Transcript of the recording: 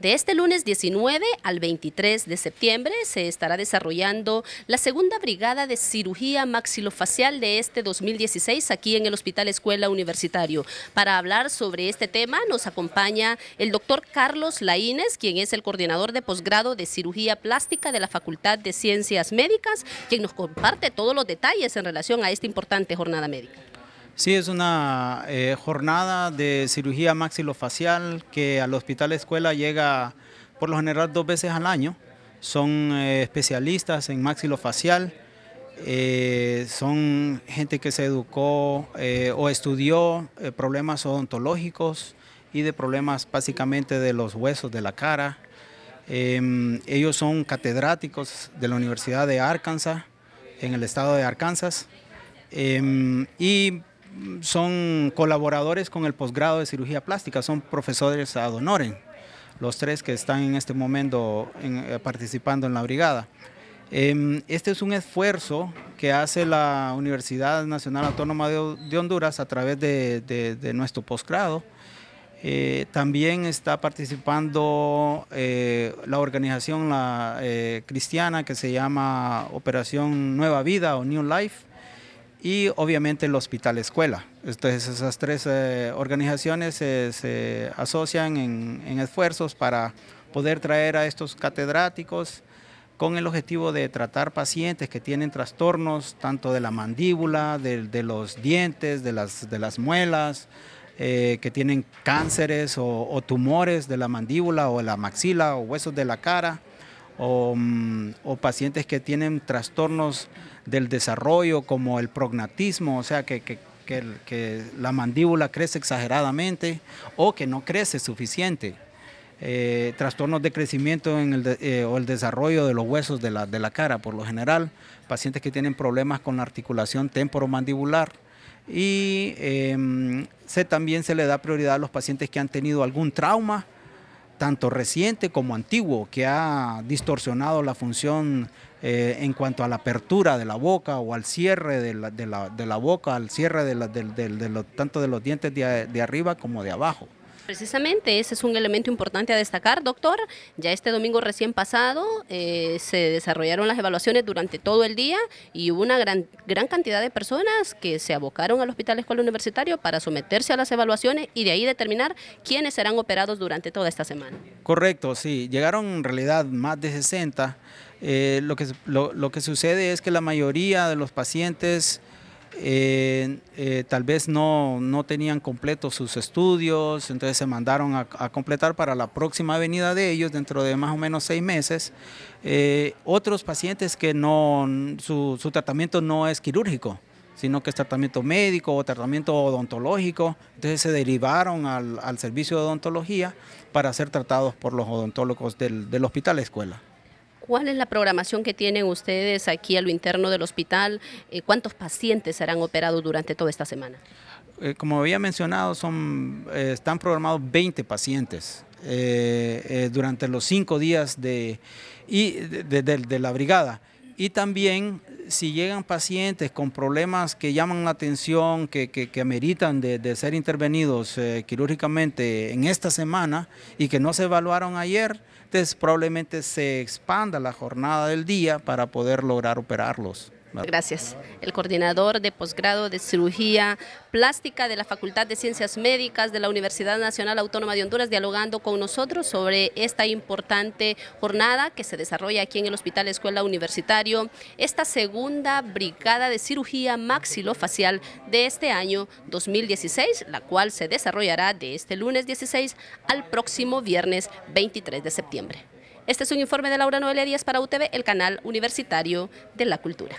De este lunes 19 al 23 de septiembre se estará desarrollando la segunda brigada de cirugía maxilofacial de este 2016 aquí en el Hospital Escuela Universitario. Para hablar sobre este tema nos acompaña el doctor Carlos Laínez, quien es el coordinador de posgrado de cirugía plástica de la Facultad de Ciencias Médicas, quien nos comparte todos los detalles en relación a esta importante jornada médica. Sí, es una eh, jornada de cirugía maxilofacial que al Hospital Escuela llega por lo general dos veces al año. Son eh, especialistas en maxilofacial, eh, son gente que se educó o estudió problemas odontológicos y de problemas básicamente de los huesos de la cara. Em, ellos son catedráticos de la Universidad de Arkansas, en el estado de Arkansas. Em, y son colaboradores con el posgrado de cirugía plástica, son profesores ad honorem, los tres que están en este momento eh, participando en la brigada. Em, este es un esfuerzo que hace la Universidad Nacional Autónoma de, Honduras a través de, nuestro posgrado. Eh, también está participando eh, la organización cristiana que se llama Operación Nueva Vida o New Life y obviamente el hospital escuela. Entonces esas tres eh, organizaciones eh, se, asocian en, esfuerzos para poder traer a estos catedráticos con el objetivo de tratar pacientes que tienen trastornos tanto de la mandíbula, de, los dientes, de las, muelas, eh, que tienen cánceres o, o, tumores de la mandíbula o la maxila o huesos de la cara Mm, o, pacientes que tienen trastornos del desarrollo como el prognatismo, o sea, que, la mandíbula crece exageradamente o que no crece suficiente. Eh, trastornos de crecimiento en el eh, o el desarrollo de los huesos de la, cara, por lo general, pacientes que tienen problemas con la articulación temporomandibular y em, se, también se le da prioridad a los pacientes que han tenido algún trauma, tanto reciente como antiguo, que ha distorsionado la función eh, en cuanto a la apertura de la boca o al cierre de la, de la, boca, al cierre de tanto de los dientes de, arriba como de abajo. Precisamente ese es un elemento importante a destacar, doctor. Ya este domingo recién pasado eh, se desarrollaron las evaluaciones durante todo el día y hubo una gran, gran cantidad de personas que se abocaron al Hospital Escuela Universitario para someterse a las evaluaciones y de ahí determinar quiénes serán operados durante toda esta semana. Correcto, sí. Llegaron en realidad más de 60. Eh, lo, que, lo que sucede es que la mayoría de los pacientes eh, tal vez no, tenían completos sus estudios, entonces se mandaron a, completar para la próxima venida de ellos dentro de más o menos seis meses. Eh, otros pacientes que su, tratamiento no es quirúrgico, sino que es tratamiento médico o tratamiento odontológico, entonces se derivaron al, servicio de odontología para ser tratados por los odontólogos del, del hospital escuela. ¿Cuál es la programación que tienen ustedes aquí a lo interno del hospital? Eh, ¿Cuántos pacientes serán operados durante toda esta semana? Eh, como había mencionado, son, eh, están programados 20 pacientes durante los cinco días de, y de la brigada. Y también si llegan pacientes con problemas que llaman la atención, que, meritan ameritan de, ser intervenidos eh, quirúrgicamente en esta semana y que no se evaluaron ayer, entonces probablemente se expanda la jornada del día para poder lograr operarlos. Gracias. El coordinador de posgrado de cirugía plástica de la Facultad de Ciencias Médicas de la Universidad Nacional Autónoma de Honduras, dialogando con nosotros sobre esta importante jornada que se desarrolla aquí en el Hospital Escuela Universitario, esta segunda brigada de cirugía maxilofacial de este año 2016, la cual se desarrollará de este lunes 16 al próximo viernes 23 de septiembre. Este es un informe de Laura Noelia Díaz para UTV, el canal universitario de la cultura.